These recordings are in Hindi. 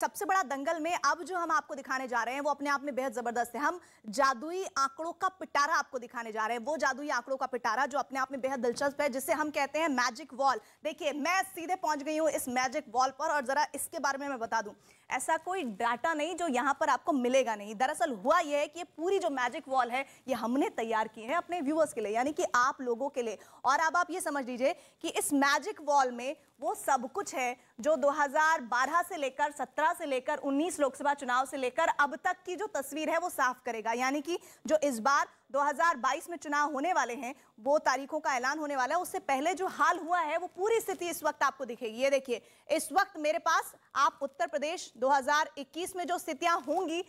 सबसे बड़ा दंगल में अब जो हम आपको दिखाने जा रहे हैं वो अपने आप में बेहद जबरदस्त है हम जादुई आंकड़ों का पिटारा आपको दिखाने जा रहे हैं वो जादुई आंकड़ों का पिटारा जो अपने आप में बेहद दिलचस्प है जिसे हम कहते हैं मैजिक वॉल देखिए मैं सीधे पहुंच गई हूं इस मैजिक वॉल पर और जरा इसके बारे में मैं बता दूं ऐसा कोई डाटा नहीं जो यहाँ पर आपको मिलेगा नहीं दरअसल हुआ यह है कि ये पूरी जो मैजिक वॉल है ये हमने तैयार की है अपने व्यूअर्स के लिए यानी कि आप लोगों के लिए और अब आप ये समझ लीजिए कि इस मैजिक वॉल में वो सब कुछ है जो 2012 से लेकर 2017 से लेकर 19 लोकसभा चुनाव से लेकर अब तक की जो तस्वीर है वो साफ करेगा यानी कि जो इस बार 2022 में चुनाव होने वाले हैं वो तारीखों का ऐलान होने वाला है उससे पहले जो हाल हुआ है वो पूरी स्थिति इस वक्त आपको दिखेगी ये देखिए इस वक्त मेरे पास आप उत्तर प्रदेश 2021 में जो स्थितियां होंगी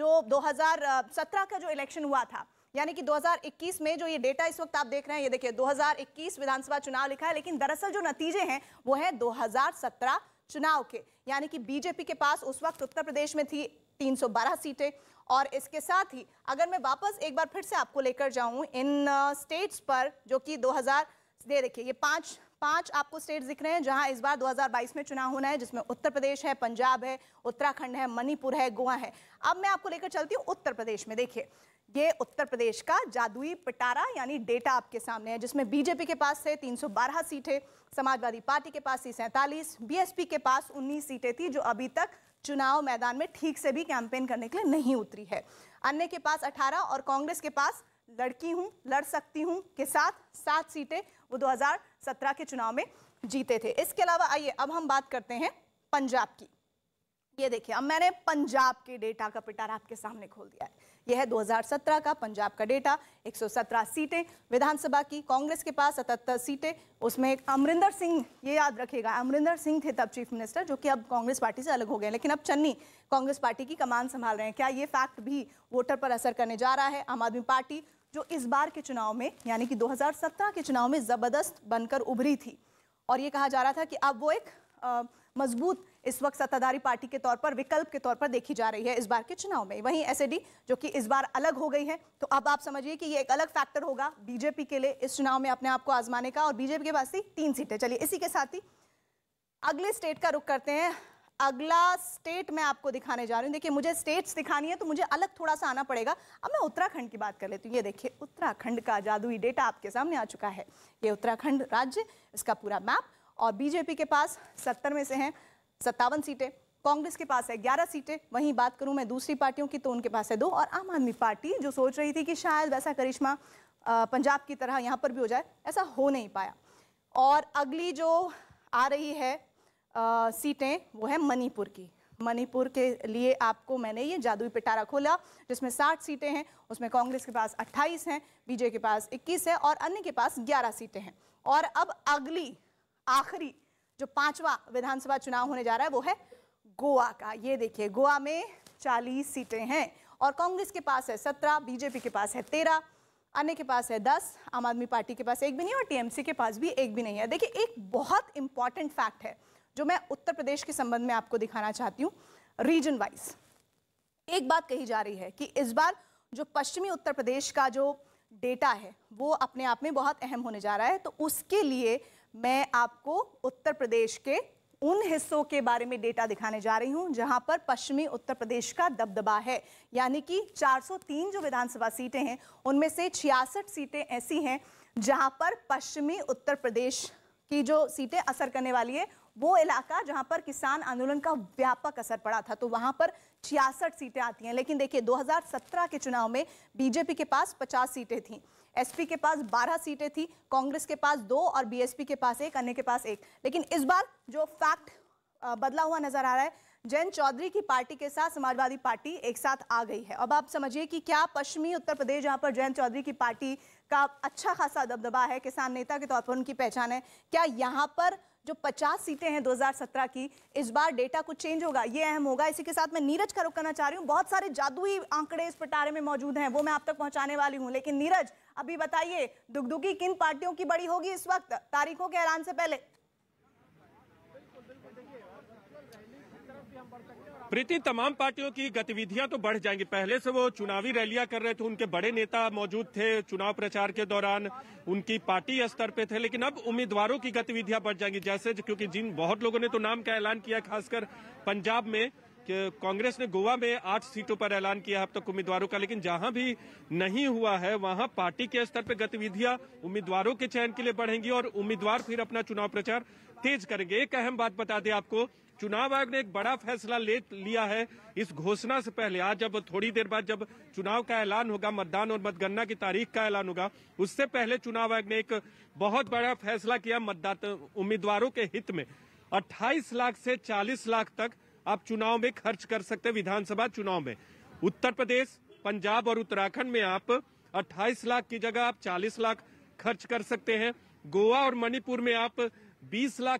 जो 2017 का जो इलेक्शन हुआ था यानी कि 2021 में जो ये डेटा इस वक्त आप देख रहे हैं ये देखिए 2021 विधानसभा चुनाव लिखा है लेकिन दरअसल जो नतीजे हैं वो है 2017 चुनाव के यानी कि बीजेपी के पास उस वक्त उत्तर प्रदेश में थी 312 सीटें और इसके साथ ही अगर मैं वापस एक बार फिर से आपको लेकर जाऊं इन स्टेट्स पर जो कि 2000 दे देखिए ये पांच पांच आपको स्टेट्स दिख रहे हैं जहां इस बार 2022 में चुनाव होना है जिसमें उत्तर प्रदेश है पंजाब है उत्तराखंड है मणिपुर है गोवा है अब मैं आपको लेकर चलती हूँ उत्तर प्रदेश में देखिए ये उत्तर प्रदेश का जादुई पिटारा यानी डेटा आपके सामने है जिसमें बीजेपी के पास है 312 सीटें समाजवादी पार्टी के पास थी सैंतालीस बीएसपी के पास 19 सीटें थी जो अभी तक चुनाव मैदान में ठीक से भी कैंपेन करने के लिए नहीं उतरी है अन्य के पास 18 और कांग्रेस के पास लड़की हूँ लड़ सकती हूँ के साथ सात सीटें वो दो के चुनाव में जीते थे इसके अलावा आइए अब हम बात करते हैं पंजाब की ये देखिए अब मैंने पंजाब के डेटा का पिटारा आपके सामने खोल दिया है यह है 2017 का पंजाब का डेटा 117 सीटें विधानसभा की कांग्रेस के पास 77 सीटें उसमें एक अमरिंदर सिंह ये याद रखिएगा अमरिंदर सिंह थे तब चीफ मिनिस्टर जो कि अब कांग्रेस पार्टी से अलग हो गए लेकिन अब चन्नी कांग्रेस पार्टी की कमान संभाल रहे हैं क्या ये फैक्ट भी वोटर पर असर करने जा रहा है आम आदमी पार्टी जो इस बार के चुनाव में यानी कि 2017 के चुनाव में ज़बरदस्त बनकर उभरी थी और ये कहा जा रहा था कि अब वो एक मजबूत इस वक्त सत्ताधारी पार्टी के तौर पर विकल्प के तौर पर देखी जा रही है इस बार के चुनाव में वहीं एस जो कि इस बार अलग हो गई है तो अब आप समझिए कि ये एक अलग फैक्टर होगा बीजेपी के लिए इस चुनाव में अपने आप को आजमाने का और बीजेपी के पास थी तीन सीटें चलिए इसी के साथ ही अगले स्टेट का रुख करते हैं अगला स्टेट मैं आपको दिखाने जा रही हूँ देखिए मुझे स्टेट्स दिखानी है तो मुझे अलग थोड़ा सा आना पड़ेगा अब मैं उत्तराखंड की बात कर लेती हूँ ये देखिए उत्तराखंड का जादुई डेटा आपके सामने आ चुका है ये उत्तराखंड राज्य इसका पूरा मैप और बीजेपी के पास सत्तर में से हैं सत्तावन सीटें कांग्रेस के पास है ग्यारह सीटें वहीं बात करूं मैं दूसरी पार्टियों की तो उनके पास है दो और आम आदमी पार्टी जो सोच रही थी कि शायद वैसा करिश्मा पंजाब की तरह यहाँ पर भी हो जाए ऐसा हो नहीं पाया और अगली जो आ रही है सीटें वो है मणिपुर की मणिपुर के लिए आपको मैंने ये जादुई पिटारा खोला जिसमें 60 सीटें हैं उसमें कांग्रेस के पास 28 हैं बीजे के पास 21 है और अन्य के पास 11 सीटें हैं और अब अगली आखिरी जो पांचवा विधानसभा चुनाव होने जा रहा है वो है गोवा का ये देखिए गोवा में 40 सीटें हैं और कांग्रेस के पास है 17 बीजेपी के पास है 13 अन्य के पास है 10 आम आदमी पार्टी के पास एक भी नहीं और टीएमसी के पास भी एक भी नहीं है देखिए एक बहुत इंपॉर्टेंट फैक्ट है जो मैं उत्तर प्रदेश के संबंध में आपको दिखाना चाहती हूँ रीजन वाइज एक बात कही जा रही है कि इस बार जो पश्चिमी उत्तर प्रदेश का जो डेटा है वो अपने आप में बहुत अहम होने जा रहा है तो उसके लिए मैं आपको उत्तर प्रदेश के उन हिस्सों के बारे में डेटा दिखाने जा रही हूं जहां पर पश्चिमी उत्तर प्रदेश का दबदबा है यानी कि 403 जो विधानसभा सीटें हैं उनमें से छियासठ सीटें ऐसी हैं जहां पर पश्चिमी उत्तर प्रदेश की जो सीटें असर करने वाली है वो इलाका जहां पर किसान आंदोलन का व्यापक असर पड़ा था तो वहां पर छियासठ सीटें आती हैं लेकिन देखिए 2017 के चुनाव में बीजेपी के पास 50 सीटें थीं एसपी के पास 12 सीटें थी कांग्रेस के पास दो और बीएसपी के पास एक अन्य के पास एक लेकिन इस बार जो फैक्ट बदला हुआ नजर आ रहा है जैन चौधरी की पार्टी के साथ समाजवादी पार्टी एक साथ आ गई है अब आप समझिए कि क्या पश्चिमी उत्तर प्रदेश जहां पर जैन चौधरी की पार्टी का अच्छा खासा दबदबा है किसान नेता के तौर पर उनकी पहचान है क्या यहां पर जो 50 सीटें हैं 2017 की इस बार डेटा कुछ चेंज होगा ये अहम होगा इसी के साथ मैं नीरज का रुख करना चाह रही हूँ बहुत सारे जादुई आंकड़े इस पिटारे में मौजूद हैं वो मैं आप तक पहुंचाने वाली हूँ लेकिन नीरज अभी बताइए दुगदुगी किन पार्टियों की बड़ी होगी इस वक्त तारीखों के ऐलान से पहले प्रीति तमाम पार्टियों की गतिविधियां तो बढ़ जाएंगी पहले से वो चुनावी रैलियां कर रहे थे उनके बड़े नेता मौजूद थे चुनाव प्रचार के दौरान उनकी पार्टी स्तर पे थे लेकिन अब उम्मीदवारों की गतिविधियां बढ़ जाएंगी जैसे क्योंकि जिन बहुत लोगों ने तो नाम का ऐलान किया खासकर पंजाब में कांग्रेस ने गोवा में आठ सीटों पर ऐलान किया अब तक तो उम्मीदवारों का लेकिन जहां भी नहीं हुआ है वहां पार्टी के स्तर पर गतिविधियां उम्मीदवारों के चयन के लिए बढ़ेंगी और उम्मीदवार फिर अपना चुनाव प्रचार तेज करेंगे एक अहम बात बता दें आपको चुनाव आयोग ने एक बड़ा फैसला ले लिया है इस घोषणा से पहले आज जब थोड़ी देर बाद जब चुनाव का ऐलान होगा मतदान और मतगणना की तारीख का ऐलान होगा उससे पहले चुनाव आयोग ने एक बहुत बड़ा फैसला किया मतदाता उम्मीदवारों के हित में अट्ठाईस लाख से चालीस लाख तक आप चुनाव में खर्च कर सकते विधानसभा चुनाव में उत्तर प्रदेश पंजाब और उत्तराखंड में आप 28 लाख की जगह आप 40 लाख खर्च कर सकते हैं गोवा और मणिपुर में आप 20 लाख